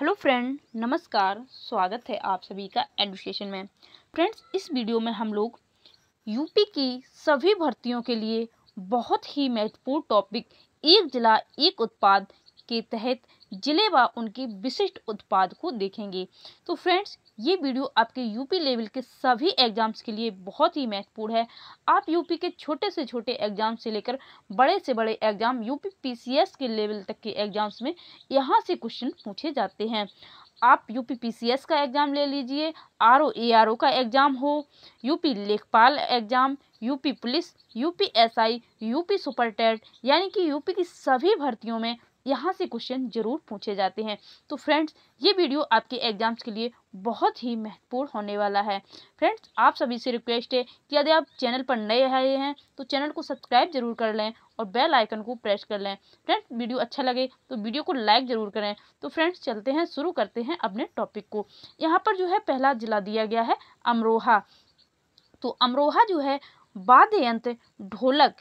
hello friend नमस्कार स्वागत है आप सभी का एडुकेशन में फ्रेंड्स इस वीडियो में हम लोग यूपी की सभी भर्तियों के लिए बहुत ही महत्वपूर्ण टॉपिक एक जिला एक उत्पाद के तहत जिले व उनके विशिष्ट उत्पाद को देखेंगे तो फ्रेंड्स ये वीडियो आपके यूपी लेवल के सभी एग्जाम्स के लिए बहुत ही महत्वपूर्ण है आप यूपी के छोटे से छोटे एग्जाम से लेकर बड़े से बड़े एग्जाम यूपी पीसीएस के लेवल तक के एग्जाम्स में यहाँ से क्वेश्चन पूछे जाते हैं आप यूपी पीसीएस का एग्ज़ाम ले लीजिए R O A R O का एग्ज़ाम हो UP Lekhpal exam UP police UP SI UP super TET यानी कि यूपी की सभी भर्तियों में यहाँ से क्वेश्चन जरूर पूछे जाते हैं तो फ्रेंड्स ये वीडियो आपके एग्जाम्स के लिए बहुत ही महत्वपूर्ण होने वाला है फ्रेंड्स आप सभी से रिक्वेस्ट है कि यदि आप चैनल पर नए आए हैं तो चैनल को सब्सक्राइब जरूर कर लें और बेल आइकन को प्रेस कर लें फ्रेंड्स वीडियो अच्छा लगे तो वीडियो को लाइक जरूर करें तो फ्रेंड्स चलते हैं शुरू करते हैं अपने टॉपिक को यहाँ पर जो है पहला जिला दिया गया है अमरोहा तो अमरोहा जो है वाद्य यंत्र ढोलक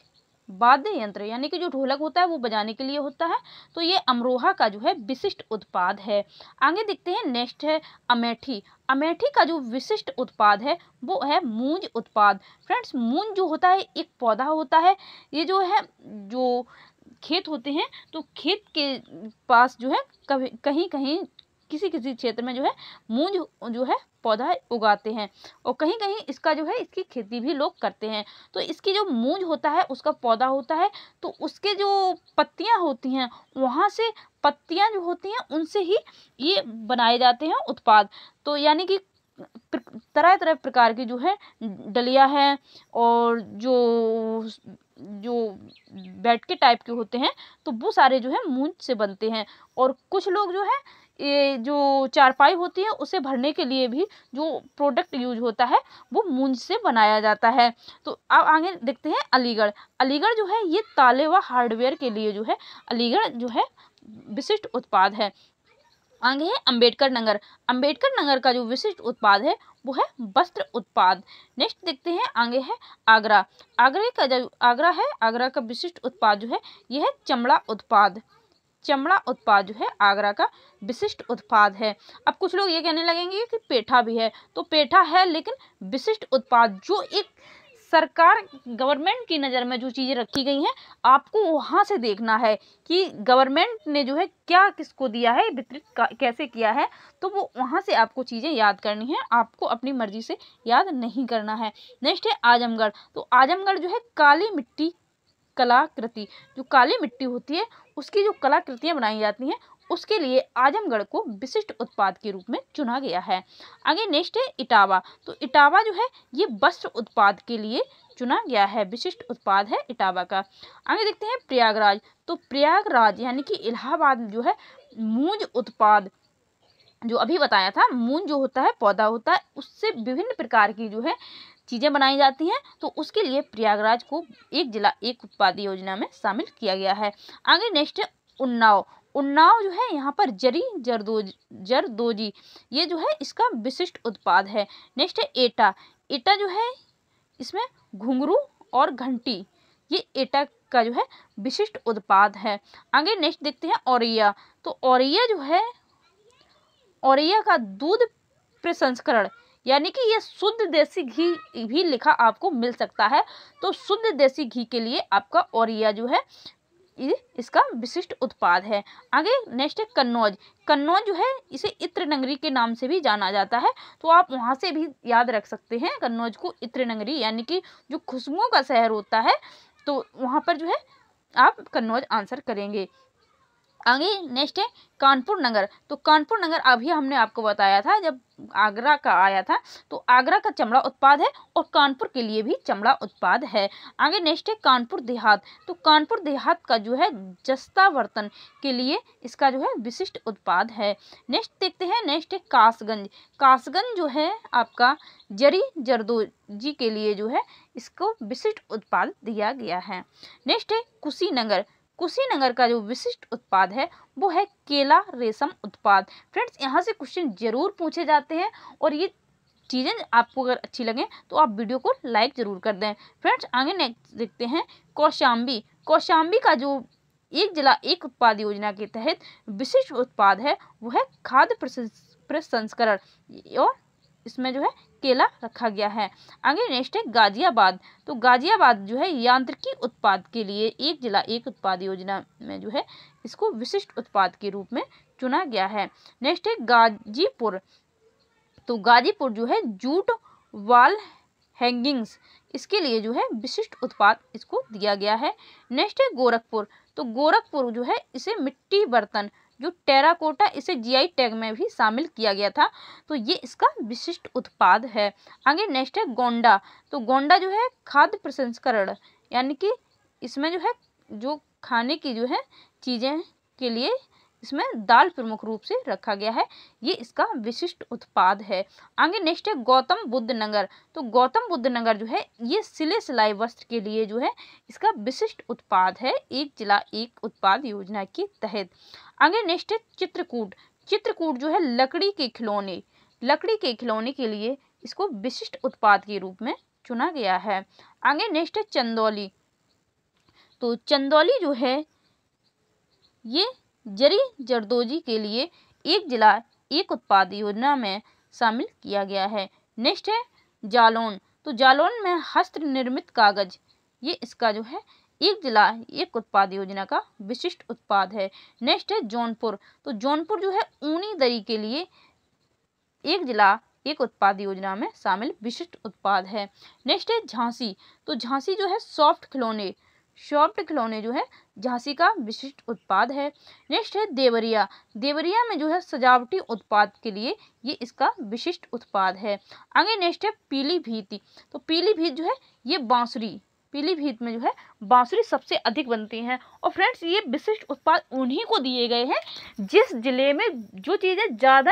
वाद्य यंत्र यानी कि जो ढोलक होता है वो बजाने के लिए होता है तो ये अमरोहा का जो है विशिष्ट उत्पाद है आगे देखते हैं नेक्स्ट है अमेठी अमेठी का जो विशिष्ट उत्पाद है वो है मूंज उत्पाद फ्रेंड्स मूंज जो होता है एक पौधा होता है ये जो है जो खेत होते हैं तो खेत के पास जो है कभी कहीं कहीं किसी किसी क्षेत्र में जो है मूंज जो है पौधा उगाते हैं और कहीं कहीं इसका जो है इसकी खेती भी लोग करते हैं तो इसकी जो मूंज होता है उसका पौधा होता है तो उसके जो पत्तियां होती हैं वहां से पत्तियां जो होती हैं उनसे ही ये बनाए जाते हैं उत्पाद तो यानी कि तरह तरह प्रकार की जो है डलिया है और जो जो बैट के टाइप के होते हैं तो वो सारे जो है मूंज से बनते हैं और कुछ लोग जो है ये जो चारपाई होती है उसे भरने के लिए भी जो प्रोडक्ट यूज होता है वो मूंज से बनाया जाता है तो अब आगे देखते हैं अलीगढ़ अलीगढ़ जो है ये ताले व हार्डवेयर के लिए जो है अलीगढ़ जो है विशिष्ट उत्पाद है आगे है अंबेडकर नगर अंबेडकर नगर का जो विशिष्ट उत्पाद है वो है वस्त्र उत्पाद नेक्स्ट देखते हैं आगे है आगरा आगरे का जो आगरा है आगरा का विशिष्ट उत्पाद जो है यह है चमड़ा उत्पाद चमड़ा उत्पाद जो है आगरा का विशिष्ट उत्पाद है अब कुछ लोग ये कहने लगेंगे कि पेठा भी है तो पेठा है लेकिन विशिष्ट उत्पाद जो एक सरकार गवर्नमेंट की नज़र में जो चीज़ें रखी गई हैं आपको वहाँ से देखना है कि गवर्नमेंट ने जो है क्या किसको दिया है वितरित कैसे किया है तो वो वहाँ से आपको चीज़ें याद करनी है आपको अपनी मर्जी से याद नहीं करना है नेक्स्ट है आजमगढ़ तो आजमगढ़ जो है काली मिट्टी कलाकृति जो काली मिट्टी होती है उसकी जो कलाकृतियाँ बनाई जाती हैं उसके लिए आजमगढ़ को विशिष्ट उत्पाद के रूप में चुना गया है आगे नेक्स्ट है इटावा तो इटावा जो है ये वस्त्र उत्पाद के लिए चुना गया है विशिष्ट उत्पाद है इटावा का आगे देखते हैं प्रयागराज तो प्रयागराज यानी कि इलाहाबाद जो है मूंज उत्पाद जो अभी बताया था मूंज जो होता है पौधा होता है उससे विभिन्न प्रकार की जो है चीज़ें बनाई जाती हैं तो उसके लिए प्रयागराज को एक जिला एक उत्पाद योजना में शामिल किया गया है आगे नेक्स्ट है उन्नाव उन्नाव जो है यहाँ पर जरी जरदोज जरदोजी ये जो है इसका विशिष्ट उत्पाद है नेक्स्ट है एटा एटा जो है इसमें घुंघरू और घंटी ये एटा का जो है विशिष्ट उत्पाद है आगे नेक्स्ट देखते हैं औरैया तो औरैया जो है औरैया का दूध प्रसंस्करण यानी कि ये शुद्ध देसी घी भी लिखा आपको मिल सकता है तो शुद्ध देसी घी के लिए आपका ओरिया जो है इसका विशिष्ट उत्पाद है आगे नेक्स्ट है कन्नौज कन्नौज जो है इसे इत्र नगरी के नाम से भी जाना जाता है तो आप वहाँ से भी याद रख सकते हैं कन्नौज को इत्र नगरी यानी कि जो खुशबुओं का शहर होता है तो वहाँ पर जो है आप कन्नौज आंसर करेंगे आगे नेक्स्ट है कानपुर नगर तो कानपुर नगर अभी हमने आपको बताया था जब आगरा का आया था तो आगरा का चमड़ा उत्पाद है और कानपुर के लिए भी चमड़ा उत्पाद है आगे नेक्स्ट है कानपुर देहात तो कानपुर देहात का जो है जस्ता बर्तन के लिए इसका जो है विशिष्ट उत्पाद है नेक्स्ट देखते हैं नेक्स्ट है कासगंज कासगंज जो है आपका जरी जरदोजी के लिए जो है इसको विशिष्ट उत्पाद दिया गया है नेक्स्ट है कुशीनगर कुशीनगर का जो विशिष्ट उत्पाद है वो है केला रेशम उत्पाद फ्रेंड्स यहाँ से क्वेश्चन जरूर पूछे जाते हैं और ये चीज़ें आपको अगर अच्छी लगें तो आप वीडियो को लाइक ज़रूर कर दें फ्रेंड्स आगे नेक्स्ट देखते हैं कौशाम्बी कौशाम्बी का जो एक जिला एक उत्पाद योजना के तहत विशिष्ट उत्पाद है वो है खाद्य प्रसंस्करण और इसमें जो है केला रखा गया है आगे नेक्स्ट है गाजियाबाद तो गाजियाबाद जो है यांत्रिकी उत्पाद के लिए एक जिला एक उत्पाद योजना में जो है इसको विशिष्ट उत्पाद के रूप में चुना गया है नेक्स्ट है गाजीपुर तो गाजीपुर जो है जूट वाल हैंगिंग्स इसके लिए जो है विशिष्ट उत्पाद इसको दिया गया है नेक्स्ट है गोरखपुर तो गोरखपुर जो है इसे मिट्टी बर्तन जो टेराकोटा इसे जीआई टैग में भी शामिल किया गया था तो ये इसका विशिष्ट उत्पाद है आगे नेक्स्ट है गोंडा तो गोंडा जो है खाद्य प्रसंस्करण यानी कि इसमें जो है जो खाने की जो है चीज़ें के लिए इसमें दाल प्रमुख रूप से रखा गया है ये इसका विशिष्ट उत्पाद है आगे नेक्स्ट है गौतम बुद्ध नगर तो गौतम बुद्ध नगर जो है ये सिले सिलाई वस्त्र के लिए जो है इसका विशिष्ट उत्पाद है एक जिला एक उत्पाद योजना के तहत आगे नेक्स्ट है चित्रकूट चित्रकूट जो है लकड़ी के खिलौने लकड़ी के खिलौने के लिए इसको विशिष्ट उत्पाद के रूप में चुना गया है आगे नेक्स्ट है चंदौली तो चंदौली जो है ये जरी जरदोजी के लिए एक जिला एक उत्पाद योजना में शामिल किया गया है नेक्स्ट है जालौन तो जालौन में हस्त निर्मित कागज ये इसका जो है एक जिला एक उत्पाद योजना का विशिष्ट उत्पाद है नेक्स्ट है जौनपुर तो जौनपुर जो है ऊनी दरी के लिए एक जिला एक उत्पाद योजना में शामिल विशिष्ट उत्पाद है नेक्स्ट है झांसी तो झांसी जो है सॉफ्ट खिलौने सॉफ्ट खिलौने जो है झांसी का विशिष्ट उत्पाद है नेक्स्ट है देवरिया देवरिया में जो है सजावटी उत्पाद के लिए ये इसका विशिष्ट उत्पाद है आगे नेक्स्ट है पीली तो पीली भीत जो है ये बांसुरी पीलीभीत में जो है बांसुरी सबसे अधिक बनती हैं और फ्रेंड्स ये विशिष्ट उत्पाद उन्हीं को दिए गए हैं जिस ज़िले में जो चीज़ें ज़्यादा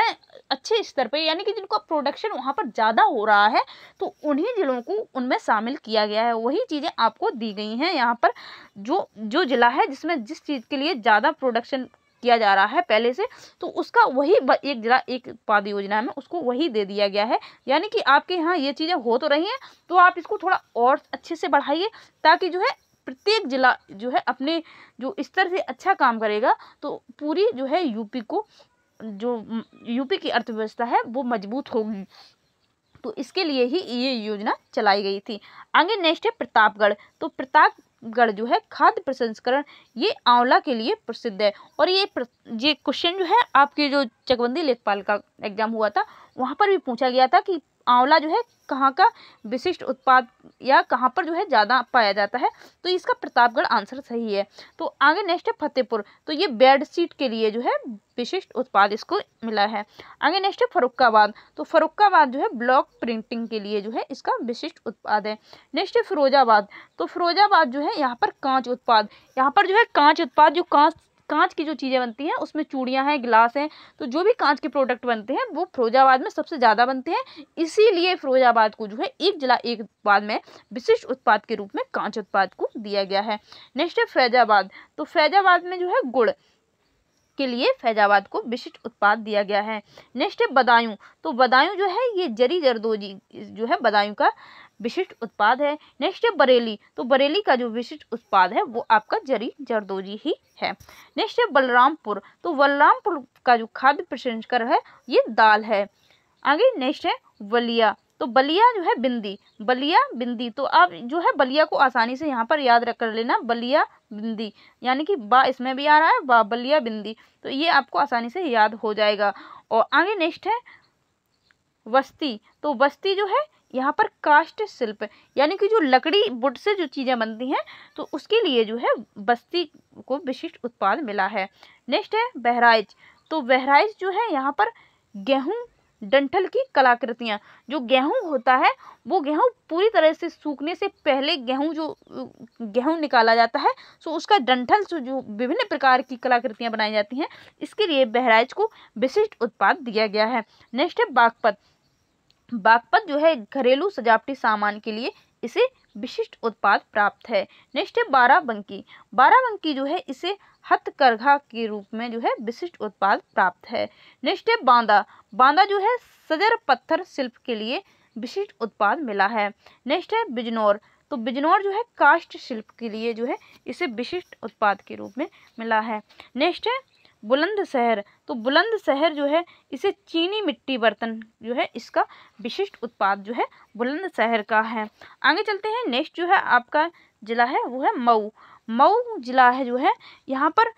अच्छे स्तर पर यानी कि जिनका प्रोडक्शन वहाँ पर ज़्यादा हो रहा है तो उन्हीं ज़िलों को उनमें शामिल किया गया है वही चीज़ें आपको दी गई हैं यहाँ पर जो जो ज़िला है जिसमें जिस चीज़ के लिए ज़्यादा प्रोडक्शन किया जा रहा है पहले से तो उसका वही एक जिला एक उत्पाद योजना में उसको वही दे दिया गया है यानी कि आपके यहाँ ये चीज़ें हो तो रही हैं तो आप इसको थोड़ा और अच्छे से बढ़ाइए ताकि जो है प्रत्येक जिला जो है अपने जो स्तर से अच्छा काम करेगा तो पूरी जो है यूपी को जो यूपी की अर्थव्यवस्था है वो मजबूत होगी तो इसके लिए ही ये योजना चलाई गई थी आगे नेक्स्ट है प्रतापगढ़ तो प्रताप गढ़ जो है खाद्य प्रसंस्करण ये आंवला के लिए प्रसिद्ध है और ये ये क्वेश्चन जो है आपके जो चकबंदी लेखपाल का एग्जाम हुआ था वहाँ पर भी पूछा गया था कि आंवला जो है कहाँ का विशिष्ट उत्पाद या कहाँ पर जो है ज़्यादा पाया जाता है तो इसका प्रतापगढ़ आंसर सही है तो आगे नेक्स्ट है फतेहपुर तो ये बेड सीट के लिए जो है विशिष्ट उत्पाद इसको मिला है आगे नेक्स्ट है फरुखाबाद तो फरुखाबाद जो है ब्लॉक प्रिंटिंग के लिए जो है इसका विशिष्ट उत्पाद है नेक्स्ट है फिरोजाबाद तो फिरोजाबाद जो है यहाँ पर कांच उत्पाद यहाँ पर जो है कांच उत्पाद जो कांच कांच की जो चीज़ें बनती हैं उसमें चूड़ियाँ हैं गिलास हैं तो जो भी कांच के प्रोडक्ट बनते हैं वो फिरोजाबाद में सबसे ज़्यादा बनते हैं इसीलिए फिरोजाबाद को जो है एक जिला एक उत्पाद में विशिष्ट उत्पाद के रूप में कांच उत्पाद को दिया गया है नेक्स्ट है फैजाबाद तो फैजाबाद में जो है गुड़ के लिए फैजाबाद को विशिष्ट उत्पाद दिया गया है नेक्स्ट है बदायूं तो बदायूं जो है ये जरी जरदोजी जो है बदायूं का विशिष्ट उत्पाद है नेक्स्ट है बरेली तो बरेली का जो विशिष्ट उत्पाद है वो आपका जरी जरदोजी ही है नेक्स्ट है बलरामपुर तो बलरामपुर का जो खाद्य प्रसंस्कर है ये दाल है आगे नेक्स्ट है बलिया तो बलिया जो है बिंदी बलिया बिंदी तो आप जो है बलिया को आसानी से यहाँ पर याद रख कर लेना बलिया बिंदी यानी कि बा इसमें भी आ रहा है बा बलिया बिंदी तो ये आपको आसानी से याद हो जाएगा और आगे नेक्स्ट है वस्ती तो वस्ती जो है यहाँ पर काष्ट शिल्प यानी कि जो लकड़ी बुट से जो चीज़ें बनती हैं तो उसके लिए जो है बस्ती को विशिष्ट उत्पाद मिला है नेक्स्ट है बहराइच तो बहराइच जो है यहाँ पर गेहूँ डंठल की कलाकृतियाँ जो गेहूँ होता है वो गेहूँ पूरी तरह से सूखने से पहले गेहूँ जो गेहूँ निकाला जाता है सो उसका डंठल से जो विभिन्न प्रकार की कलाकृतियाँ बनाई जाती हैं इसके लिए बहराइच को विशिष्ट उत्पाद दिया गया है नेक्स्ट है बागपत बागपत जो है घरेलू सजावटी सामान के लिए इसे विशिष्ट उत्पाद प्राप्त है नेक्स्ट है बाराबंकी बाराबंकी जो है इसे हथकरघा के रूप में जो है विशिष्ट उत्पाद प्राप्त है नेक्स्ट है बांदा बांदा जो है सजर पत्थर शिल्प के लिए विशिष्ट उत्पाद मिला है नेक्स्ट है बिजनौर तो बिजनौर जो है काष्ट शिल्प के लिए जो है इसे विशिष्ट उत्पाद के रूप में मिला है नेक्स्ट है बुलंदशहर तो बुलंदशहर जो है इसे चीनी मिट्टी बर्तन जो है इसका विशिष्ट उत्पाद जो है बुलंदशहर का है आगे चलते हैं नेक्स्ट जो है आपका ज़िला है वो है मऊ मऊ ज़िला है जो है यहाँ पर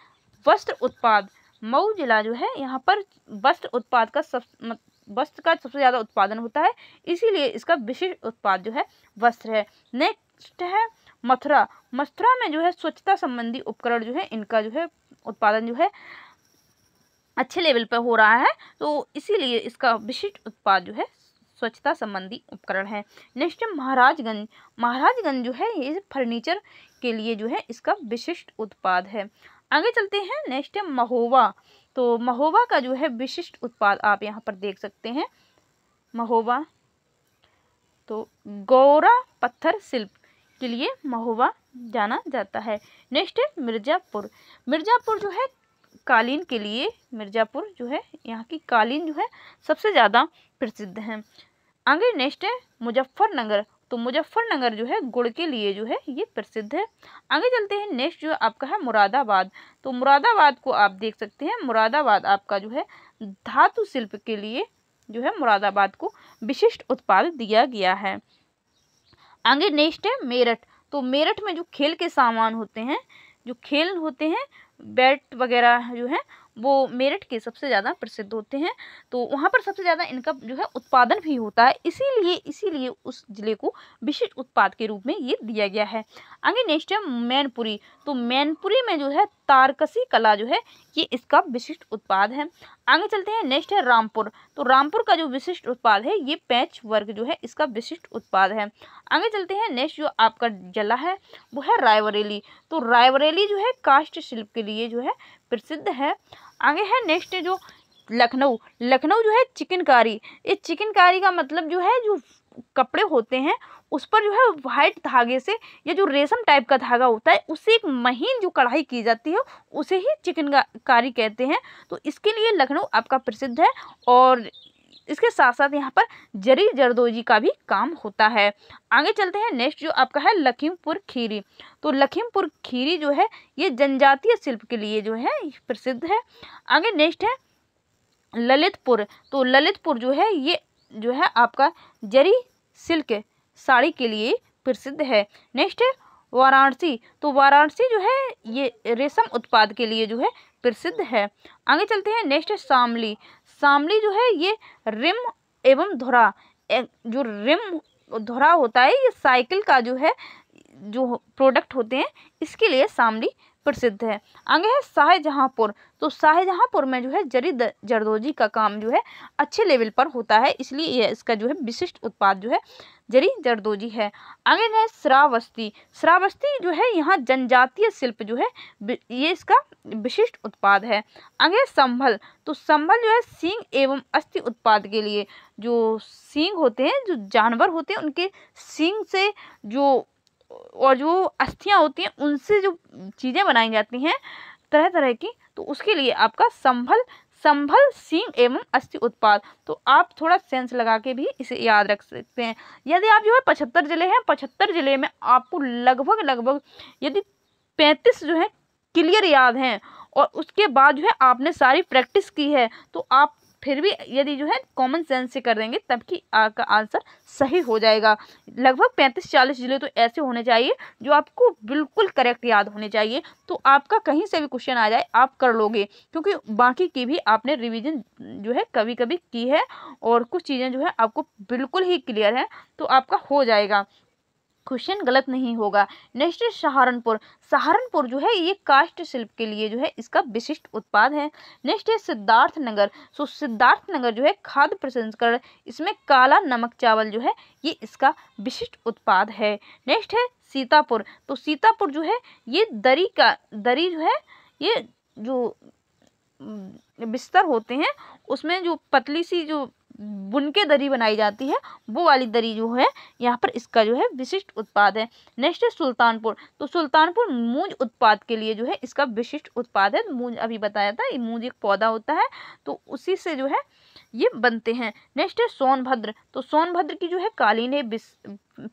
वस्त्र उत्पाद मऊ ज़िला जो है यहाँ पर वस्त्र उत्पाद का सब वस्त्र का सबसे ज़्यादा उत्पादन होता है इसीलिए इसका विशिष्ट उत्पाद जो है वस्त्र है नेक्स्ट है मथुरा मथुरा में जो है स्वच्छता संबंधी उपकरण जो है इनका जो है उत्पादन जो है अच्छे लेवल पर हो रहा है तो इसीलिए इसका विशिष्ट उत्पाद जो है स्वच्छता संबंधी उपकरण है नेक्स्ट महाराजगंज महाराजगंज जो है ये फर्नीचर के लिए जो है इसका विशिष्ट उत्पाद है आगे चलते हैं नेक्स्ट महोवा तो महोवा का जो है विशिष्ट उत्पाद आप यहाँ पर देख सकते हैं महोवा तो गौरा पत्थर शिल्प के लिए महोवा जाना जाता है नेक्स्ट मिर्ज़ापुर मिर्ज़ापुर जो है कालीन के लिए मिर्ज़ापुर जो है यहाँ की कालीन जो है सबसे ज़्यादा प्रसिद्ध है आगे नेक्स्ट है मुजफ्फरनगर तो मुजफ्फरनगर जो है गुड़ के लिए जो है ये प्रसिद्ध है आगे चलते हैं नेक्स्ट जो आपका है मुरादाबाद तो मुरादाबाद को आप देख सकते हैं मुरादाबाद आपका जो है धातु शिल्प के लिए जो है मुरादाबाद को विशिष्ट उत्पाद दिया गया है आगे नेक्स्ट है मेरठ तो मेरठ में जो खेल के सामान होते हैं जो खेल होते हैं बेल्ट वगैरह जो है वो मेरठ के सबसे ज़्यादा प्रसिद्ध होते हैं तो वहाँ पर सबसे ज़्यादा इनका जो है उत्पादन भी होता है इसीलिए इसीलिए उस ज़िले को विशिष्ट उत्पाद के रूप में ये दिया गया है आगे नेक्स्ट है मैनपुरी तो मैनपुरी में जो है तारकसी कला जो है ये इसका विशिष्ट उत्पाद है आगे चलते हैं नेक्स्ट है रामपुर तो रामपुर का जो विशिष्ट उत्पाद है ये पैच वर्ग जो है इसका विशिष्ट उत्पाद है आगे चलते हैं नेक्स्ट जो आपका जला है वो है रायबरेली तो रायबरेली जो है काष्ट शिल्प के लिए जो है प्रसिद्ध है आगे है नेक्स्ट जो लखनऊ लखनऊ जो है चिकनकारी इस चिकनकारी का मतलब जो है जो कपड़े होते हैं उस पर जो है वाइट धागे से या जो रेशम टाइप का धागा होता है उससे एक महीन जो कढ़ाई की जाती है उसे ही चिकनकारी कहते हैं तो इसके लिए लखनऊ आपका प्रसिद्ध है और इसके साथ साथ यहाँ पर जरी जरदोजी का भी काम होता है आगे चलते हैं नेक्स्ट जो आपका है लखीमपुर खीरी तो लखीमपुर खीरी जो है ये जनजातीय शिल्प के लिए जो है प्रसिद्ध है आगे नेक्स्ट है ललितपुर तो ललितपुर जो है ये जो है आपका जरी सिल्क साड़ी के लिए प्रसिद्ध है नेक्स्ट है वाराणसी तो वाराणसी जो है ये रेशम उत्पाद के लिए जो है प्रसिद्ध है आगे चलते हैं नेक्स्ट है शामली सामली जो है ये रिम एवं धुरा जो रिम धुरा होता है ये साइकिल का जो है जो प्रोडक्ट होते हैं इसके लिए सामली प्रसिद्ध है आगे है शाहजहाँपुर तो शाहजहाँपुर में जो है जरी जरदोजी का काम जो है अच्छे लेवल पर होता है इसलिए यह इसका जो है विशिष्ट उत्पाद जो है जरी जरदोजी है आगे है श्रावस्ती श्रावस्ती जो है यहाँ जनजातीय शिल्प जो है ये इसका विशिष्ट उत्पाद है आगे संभल तो संभल जो है सींग एवं अस्थि उत्पाद के लिए जो सींग होते हैं जो जानवर होते हैं उनके सींग से जो और जो अस्थियाँ होती हैं उनसे जो चीज़ें बनाई जाती हैं तरह तरह की तो उसके लिए आपका संभल संभल सींग एवं अस्थि उत्पाद तो आप थोड़ा सेंस लगा के भी इसे याद रख सकते हैं यदि आप जो है पचहत्तर ज़िले हैं पचहत्तर ज़िले में आपको लगभग लगभग यदि पैंतीस जो है क्लियर याद हैं और उसके बाद जो है आपने सारी प्रैक्टिस की है तो आप फिर भी यदि जो है कॉमन सेंस से कर देंगे तब की आपका आंसर सही हो जाएगा लगभग पैंतीस चालीस जिले तो ऐसे होने चाहिए जो आपको बिल्कुल करेक्ट याद होने चाहिए तो आपका कहीं से भी क्वेश्चन आ जाए आप कर लोगे क्योंकि बाकी की भी आपने रिविजन जो है कभी कभी की है और कुछ चीज़ें जो है आपको बिल्कुल ही क्लियर है तो आपका हो जाएगा क्वेश्चन गलत नहीं होगा नेक्स्ट सहारनपुर सहारनपुर जो है ये काष्ट शिल्प के लिए जो है इसका विशिष्ट उत्पाद है नेक्स्ट है सिद्धार्थ नगर सो सिद्धार्थ नगर जो है खाद्य प्रसंस्करण इसमें काला नमक चावल जो है ये इसका विशिष्ट उत्पाद है नेक्स्ट है सीतापुर तो सीतापुर जो है ये दरी का दरी जो है ये जो बिस्तर होते हैं उसमें जो पतली सी जो बुन के दरी बनाई जाती है वो वाली दरी जो है यहाँ पर इसका जो है विशिष्ट उत्पाद है नेक्स्ट है सुल्तानपुर तो सुल्तानपुर मूंज उत्पाद के लिए जो है इसका विशिष्ट उत्पाद है मूंज अभी बताया था मूंज एक पौधा होता है तो उसी से जो है ये बनते हैं नेक्स्ट है सोनभद्र तो सोनभद्र की जो है कालीन है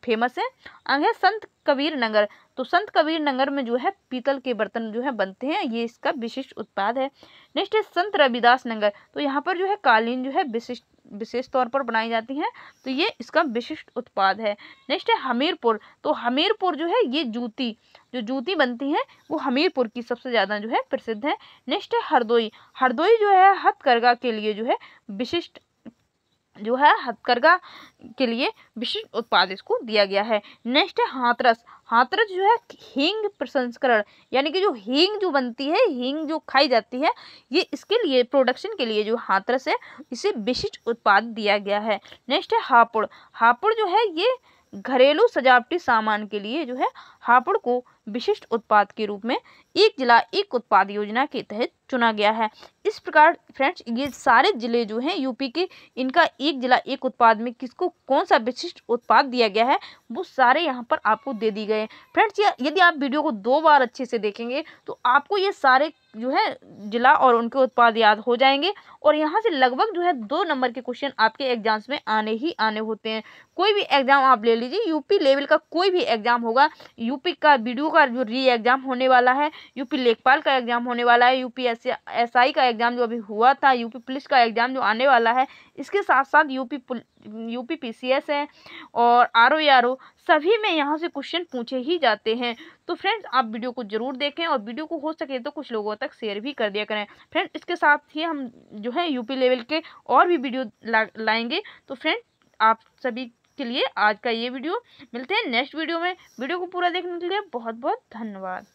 फेमस है आगे संत कबीर नगर तो संत कबीर नगर में जो है पीतल के बर्तन जो है बनते हैं ये इसका विशिष्ट उत्पाद है नेक्स्ट है संत रविदास नगर तो यहाँ पर जो है कालीन जो है विशिष्ट विशेष तौर पर बनाई जाती हैं तो ये इसका विशिष्ट उत्पाद है नेक्स्ट है हमीरपुर तो हमीरपुर जो है ये जूती जो जूती बनती है वो हमीरपुर की सबसे ज़्यादा जो है प्रसिद्ध है नेक्स्ट है हरदोई हरदोई जो है हथकरघा के लिए जो है विशिष्ट जो है हथकरघा के लिए विशिष्ट उत्पाद इसको दिया गया है नेक्स्ट है हाथरस हाथरस जो है हींग प्रसंस्करण यानी कि जो हींग जो बनती है हींग जो खाई जाती है ये इसके लिए प्रोडक्शन के लिए जो हाथरस है इसे विशिष्ट उत्पाद दिया गया है नेक्स्ट है हापुड़ हापुड़ जो है ये घरेलू सजावटी सामान के लिए जो है हापुड़ को विशिष्ट उत्पाद के रूप में एक जिला एक उत्पाद योजना के तहत चुना गया है इस प्रकार फ्रेंड्स ये सारे जिले जो हैं यूपी के इनका एक जिला एक उत्पाद में किसको कौन सा विशिष्ट उत्पाद दिया गया है वो सारे यहाँ पर आपको दे दी गए फ्रेंड्स यदि आप वीडियो को दो बार अच्छे से देखेंगे तो आपको ये सारे जो है जिला और उनके उत्पाद याद हो जाएंगे और यहाँ से लगभग जो है दो नंबर के क्वेश्चन आपके एग्जाम्स में आने ही आने होते हैं कोई भी एग्जाम आप ले लीजिए यूपी लेवल का कोई भी एग्जाम होगा यू यूपी का वीडियो का जो री एग्ज़ाम होने वाला है यूपी लेखपाल का एग्ज़ाम होने वाला है यूपी एसआई का एग्ज़ाम जो अभी हुआ था यूपी पुलिस का एग्ज़ाम जो आने वाला है इसके साथ साथ यूपी यूपी पीसीएस है और आर ओ आर ओ सभी में यहाँ से क्वेश्चन पूछे ही जाते हैं तो फ्रेंड्स आप वीडियो को ज़रूर देखें और वीडियो को हो सके तो कुछ लोगों तक शेयर भी कर दिया करें फ्रेंड इसके साथ ही हम जो है यूपी लेवल के और भी वीडियो ला, लाएंगे तो फ्रेंड आप सभी के लिए आज का ये वीडियो मिलते हैं नेक्स्ट वीडियो में वीडियो को पूरा देखने के लिए बहुत बहुत धन्यवाद